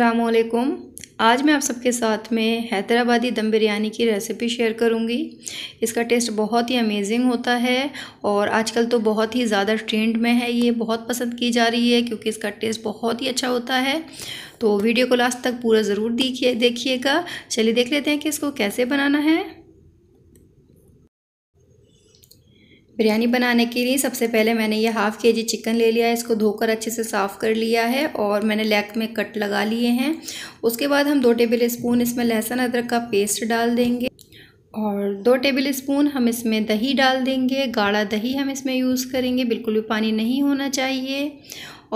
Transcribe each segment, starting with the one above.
असलकुम आज मैं आप सबके साथ में हैदराबादी दम बिरयानी की रेसिपी शेयर करूंगी इसका टेस्ट बहुत ही अमेजिंग होता है और आजकल तो बहुत ही ज़्यादा ट्रेंड में है ये बहुत पसंद की जा रही है क्योंकि इसका टेस्ट बहुत ही अच्छा होता है तो वीडियो को लास्ट तक पूरा ज़रूर देखिए देखिएगा चलिए देख लेते हैं कि इसको कैसे बनाना है बिरयानी बनाने के लिए सबसे पहले मैंने ये हाफ़ के जी चिकन ले लिया है इसको धोकर अच्छे से साफ़ कर लिया है और मैंने लेग में कट लगा लिए हैं उसके बाद हम दो टेबल स्पून इसमें लहसुन अदरक का पेस्ट डाल देंगे और दो टेबल स्पून हम इसमें दही डाल देंगे गाढ़ा दही हम इसमें यूज़ करेंगे बिल्कुल भी पानी नहीं होना चाहिए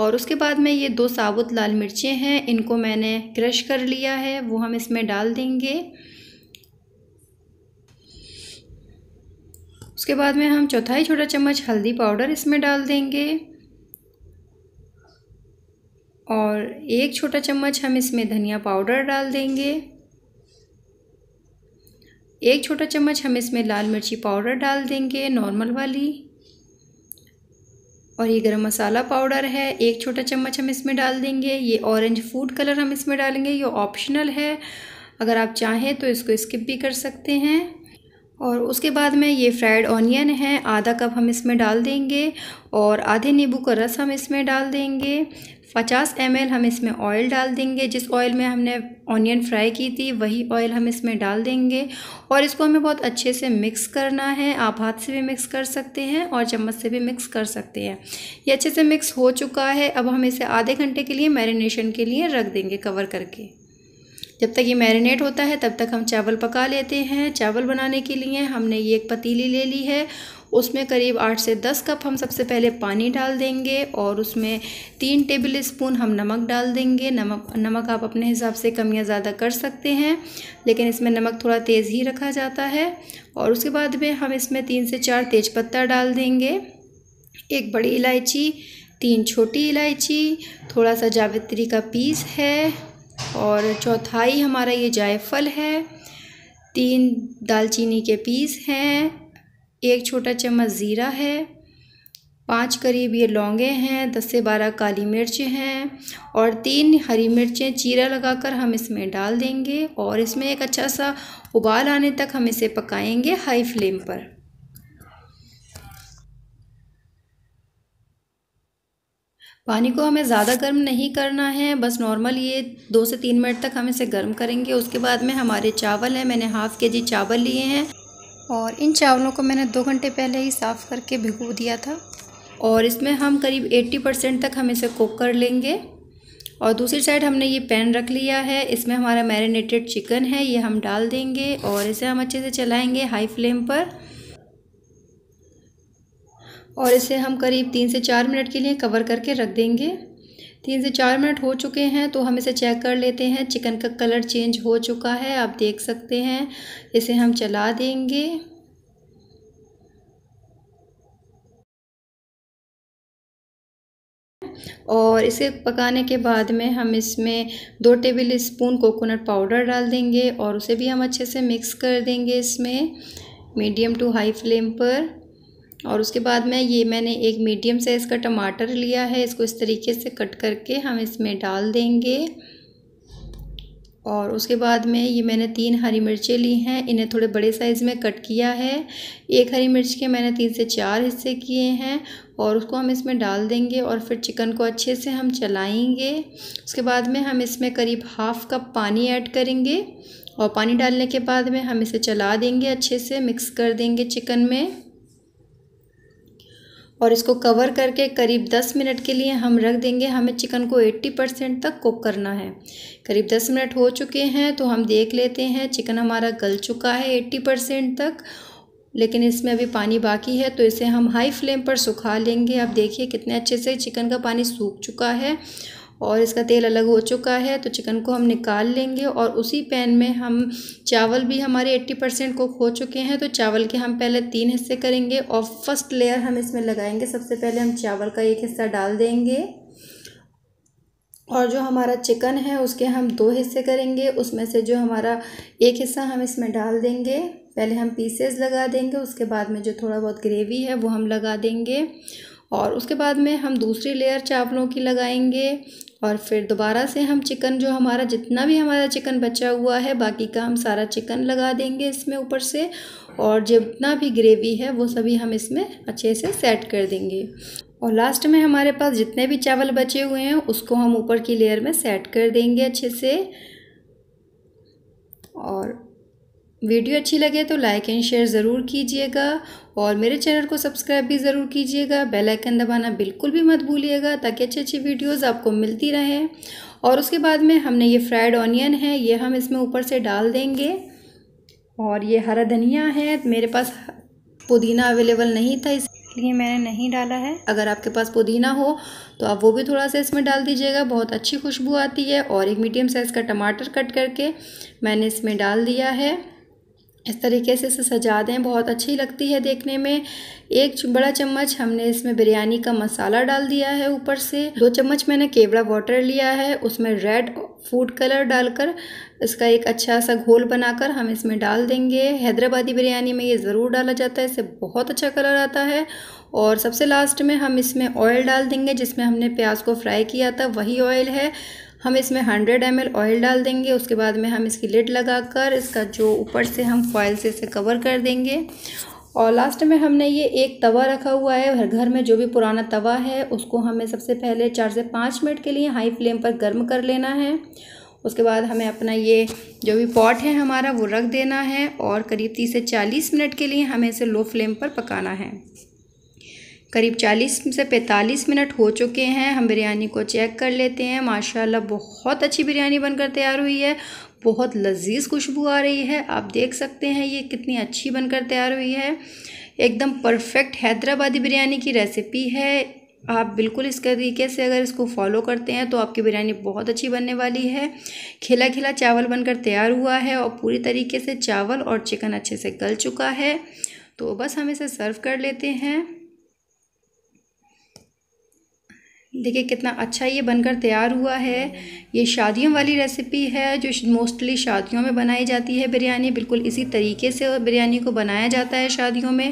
और उसके बाद में ये दो साबुत लाल मिर्चें हैं इनको मैंने क्रश कर लिया है वो हम इसमें डाल देंगे उसके बाद में हम चौथाई छोटा चम्मच हल्दी पाउडर इसमें डाल देंगे और एक छोटा चम्मच हम इसमें धनिया पाउडर डाल देंगे एक छोटा चम्मच हम इसमें लाल मिर्ची पाउडर डाल देंगे नॉर्मल वाली और ये गरम मसाला पाउडर है एक छोटा चम्मच हम इसमें डाल देंगे ये ऑरेंज फूड कलर हम इसमें डालेंगे ये ऑप्शनल है अगर आप चाहें तो इसको स्किप भी कर सकते हैं और उसके बाद में ये फ्राइड ऑनियन है आधा कप हम इसमें डाल देंगे और आधे नींबू का रस हम इसमें डाल देंगे 50 एम हम इसमें ऑयल डाल देंगे जिस ऑयल में हमने ऑनियन फ्राई की थी वही ऑयल हम इसमें डाल देंगे और इसको हमें बहुत अच्छे से मिक्स करना है आप हाथ से भी मिक्स कर सकते हैं और चम्मच से भी मिक्स कर सकते हैं ये अच्छे से मिक्स हो चुका है अब हम इसे आधे घंटे के लिए मैरिनेशन के लिए रख देंगे कवर करके जब तक ये मैरिनेट होता है तब तक हम चावल पका लेते हैं चावल बनाने के लिए हमने ये एक पतीली ले ली है उसमें करीब आठ से दस कप हम सबसे पहले पानी डाल देंगे और उसमें तीन टेबल स्पून हम नमक डाल देंगे नमक नमक आप अपने हिसाब से कम या ज़्यादा कर सकते हैं लेकिन इसमें नमक थोड़ा तेज़ ही रखा जाता है और उसके बाद में हम इसमें तीन से चार तेज़पत्ता डाल देंगे एक बड़ी इलायची तीन छोटी इलायची थोड़ा सा जावित्री का पीस है और चौथाई हमारा ये जायफल है तीन दालचीनी के पीस हैं एक छोटा चम्मच ज़ीरा है पाँच करीब ये लौंगे हैं दस से बारह काली मिर्च हैं और तीन हरी मिर्चें चीरा लगाकर हम इसमें डाल देंगे और इसमें एक अच्छा सा उबाल आने तक हम इसे पकाएंगे हाई फ्लेम पर पानी को हमें ज़्यादा गर्म नहीं करना है बस नॉर्मल ये दो से तीन मिनट तक हम इसे गर्म करेंगे उसके बाद में हमारे चावल हैं मैंने हाफ़ के जी चावल लिए हैं और इन चावलों को मैंने दो घंटे पहले ही साफ़ करके भिगो दिया था और इसमें हम करीब 80 परसेंट तक हम इसे कुक कर लेंगे और दूसरी साइड हमने ये पैन रख लिया है इसमें हमारा मैरिनेटेड चिकन है ये हम डाल देंगे और इसे हम अच्छे से चलाएँगे हाई फ्लेम पर और इसे हम करीब तीन से चार मिनट के लिए कवर करके रख देंगे तीन से चार मिनट हो चुके हैं तो हम इसे चेक कर लेते हैं चिकन का कलर चेंज हो चुका है आप देख सकते हैं इसे हम चला देंगे और इसे पकाने के बाद में हम इसमें दो टेबल स्पून कोकोनट पाउडर डाल देंगे और उसे भी हम अच्छे से मिक्स कर देंगे इसमें मीडियम टू हाई फ्लेम पर और उसके बाद में ये मैंने एक मीडियम साइज़ का टमाटर लिया है इसको इस तरीके से कट करके हम इसमें डाल देंगे और उसके बाद में ये मैंने तीन हरी मिर्चें ली हैं इन्हें थोड़े बड़े साइज़ में कट किया है एक हरी मिर्च के मैंने तीन से चार हिस्से किए हैं और उसको हम इसमें डाल देंगे और फिर चिकन को अच्छे से हम चलाएंगे उसके बाद में हम इसमें करीब हाफ़ कप पानी ऐड करेंगे और पानी डालने के बाद में हम इसे चला देंगे अच्छे से मिक्स कर देंगे चिकन में और इसको कवर करके करीब 10 मिनट के लिए हम रख देंगे हमें चिकन को 80 परसेंट तक कुक करना है करीब 10 मिनट हो चुके हैं तो हम देख लेते हैं चिकन हमारा गल चुका है 80 परसेंट तक लेकिन इसमें अभी पानी बाकी है तो इसे हम हाई फ्लेम पर सुखा लेंगे आप देखिए कितने अच्छे से चिकन का पानी सूख चुका है और इसका तेल अलग हो चुका है तो चिकन को हम निकाल लेंगे और उसी पैन में हम चावल भी हमारे एट्टी परसेंट कुक हो चुके हैं तो चावल के हम पहले तीन हिस्से करेंगे और फर्स्ट लेयर हम इसमें लगाएंगे सबसे पहले हम चावल का एक हिस्सा डाल देंगे और जो हमारा चिकन है उसके हम दो हिस्से करेंगे उसमें से जो हमारा एक हिस्सा हम इसमें डाल देंगे पहले हम पीसेस लगा देंगे उसके बाद में जो थोड़ा बहुत ग्रेवी है वो हम लगा देंगे और उसके बाद में हम दूसरी लेयर चावलों की लगाएंगे और फिर दोबारा से हम चिकन जो हमारा जितना भी हमारा चिकन बचा हुआ है बाकी का हम सारा चिकन लगा देंगे इसमें ऊपर से और जितना भी ग्रेवी है वो सभी हम इसमें अच्छे से सेट कर देंगे और लास्ट में हमारे पास जितने भी चावल बचे हुए हैं उसको हम ऊपर की लेयर में सेट कर देंगे अच्छे से और वीडियो अच्छी लगे तो लाइक एंड शेयर ज़रूर कीजिएगा और मेरे चैनल को सब्सक्राइब भी ज़रूर कीजिएगा बेल आइकन दबाना बिल्कुल भी मत भूलिएगा ताकि अच्छी अच्छी वीडियोस आपको मिलती रहें और उसके बाद में हमने ये फ्राइड ऑनियन है ये हम इसमें ऊपर से डाल देंगे और ये हरा धनिया है मेरे पास पुदीना अवेलेबल नहीं था इसलिए मैंने नहीं डाला है अगर आपके पास पुदीना हो तो आप वो भी थोड़ा सा इसमें डाल दीजिएगा बहुत अच्छी खुशबू आती है और एक मीडियम साइज़ का टमाटर कट करके मैंने इसमें डाल दिया है इस तरीके से इसे सजा दें बहुत अच्छी लगती है देखने में एक बड़ा चम्मच हमने इसमें बिरयानी का मसाला डाल दिया है ऊपर से दो चम्मच मैंने केवड़ा वाटर लिया है उसमें रेड फूड कलर डालकर इसका एक अच्छा सा घोल बनाकर हम इसमें डाल देंगे हैदराबादी बिरयानी में ये ज़रूर डाला जाता है इससे बहुत अच्छा कलर आता है और सबसे लास्ट में हम इसमें ऑयल डाल देंगे जिसमें हमने प्याज को फ्राई किया था वही ऑयल है हम इसमें हंड्रेड एम ऑयल डाल देंगे उसके बाद में हम इसकी लिड लगाकर इसका जो ऊपर से हम फॉइल से इसे कवर कर देंगे और लास्ट में हमने ये एक तवा रखा हुआ है हर घर में जो भी पुराना तवा है उसको हमें सबसे पहले चार से पाँच मिनट के लिए हाई फ्लेम पर गर्म कर लेना है उसके बाद हमें अपना ये जो भी पॉट है हमारा वो रख देना है और करीब तीस से चालीस मिनट के लिए हमें इसे लो फ्लेम पर पकाना है करीब 40 से 45 मिनट हो चुके हैं हम बिरयानी को चेक कर लेते हैं माशाल्लाह बहुत अच्छी बिरयानी बनकर तैयार हुई है बहुत लजीज खुशबू आ रही है आप देख सकते हैं ये कितनी अच्छी बनकर तैयार हुई है एकदम परफेक्ट हैदराबादी बिरयानी की रेसिपी है आप बिल्कुल इस तरीके से अगर इसको फॉलो करते हैं तो आपकी बिरयानी बहुत अच्छी बनने वाली है खिला खिला चावल बनकर तैयार हुआ है और पूरी तरीके से चावल और चिकन अच्छे से गल चुका है तो बस हम इसे सर्व कर लेते हैं देखिए कितना अच्छा ये बनकर तैयार हुआ है ये शादियों वाली रेसिपी है जो मोस्टली शादियों में बनाई जाती है बिरयानी बिल्कुल इसी तरीके से बिरयानी को बनाया जाता है शादियों में